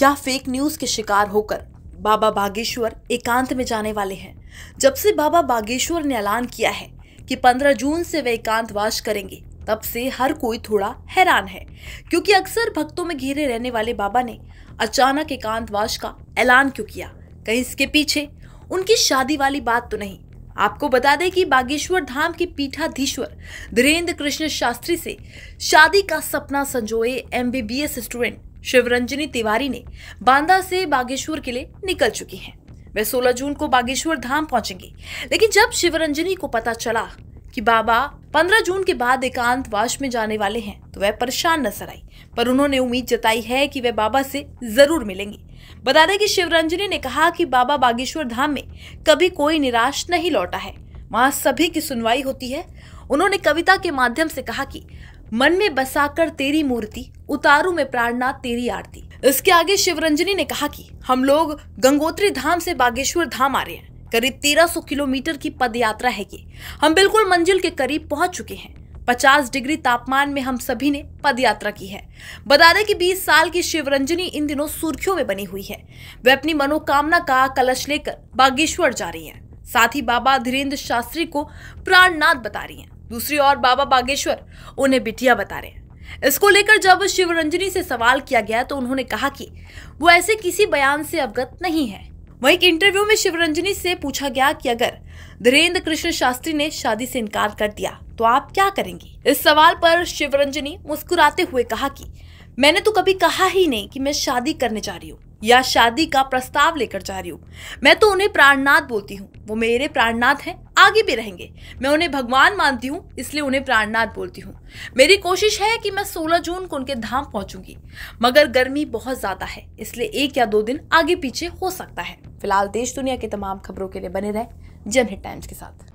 क्या fake news के शिकार होकर बाबा बागेश्वर एकांत में जाने वाले हैं जब से बाबा बागेश्वर ने ऐलान किया है कि 15 जून से वे एकांतवास करेंगे तब से हर कोई थोड़ा हैरान है क्योंकि अक्सर भक्तों में घिरे रहने वाले बाबा ने अचानक एकांतवास का ऐलान क्यों किया कहीं इसके पीछे उनकी शादी वाली बात तो नहीं आपको बता दें कि बागेश्वर धाम के पीठाधीश्वर धीरेन्द्र कृष्ण शास्त्री से शादी का सपना संजोए एमबीबीएस स्टूडेंट शिवरंजनी तिवारी ने बांदा से बागेश्वर के लिए निकल चुकी हैं। वे 16 जून को बागेश्वर धाम पहुंचेंगे लेकिन जब शिवरंजनी को पता चला कि बाबा 15 जून के बाद एकांतवास में जाने वाले हैं तो वह परेशान नजर आई पर उन्होंने उम्मीद जताई है कि वह बाबा से जरूर मिलेंगे बता दें कि शिवरंजनी ने कहा कि बाबा बागेश्वर धाम में कभी कोई निराश नहीं लौटा है वहाँ सभी की सुनवाई होती है उन्होंने कविता के माध्यम से कहा कि मन में बसाकर तेरी मूर्ति उतारू में प्राणनाथ तेरी आरती इसके आगे शिवरंजनी ने कहा कि हम लोग गंगोत्री धाम से बागेश्वर धाम आ रहे हैं करीब 1300 किलोमीटर की पद यात्रा है ये हम बिल्कुल मंजिल के करीब पहुंच चुके हैं 50 डिग्री तापमान में हम सभी ने पद यात्रा की है बता दें कि 20 साल की शिवरंजनी इन दिनों सुर्खियों में बनी हुई है वे अपनी मनोकामना का कलश लेकर बागेश्वर जा रही हैं साथ ही बाबा धीरेन्द्र शास्त्री को प्राणनाथ बता रही हैं दूसरी ओर बाबा बागेश्वर उन्हें बिटिया बता रहे हैं इसको लेकर जब शिवरंजनी से सवाल किया गया तो उन्होंने कहा कि वो ऐसे किसी बयान से अवगत नहीं है वहीं एक इंटरव्यू में शिवरंजनी से पूछा गया कि अगर धीरेन्द्र कृष्ण शास्त्री ने शादी से इनकार कर दिया तो आप क्या करेंगी इस सवाल पर शिवरंजनी मुस्कुराते हुए कहा कि मैंने तो कभी कहा ही नहीं कि मैं शादी करने जा रही हूँ या शादी का प्रस्ताव लेकर जा रही हूँ मैं तो उन्हें प्राणनाथ बोलती हूँ वो मेरे प्राणनाथ हैं आगे भी रहेंगे मैं उन्हें भगवान मानती हूँ इसलिए उन्हें प्राणनाथ बोलती हूँ मेरी कोशिश है कि मैं 16 जून को उनके धाम पहुँचूंगी मगर गर्मी बहुत ज़्यादा है इसलिए एक या दो दिन आगे पीछे हो सकता है फिलहाल देश दुनिया की तमाम खबरों के लिए बने रहें जनहित टाइम्स के साथ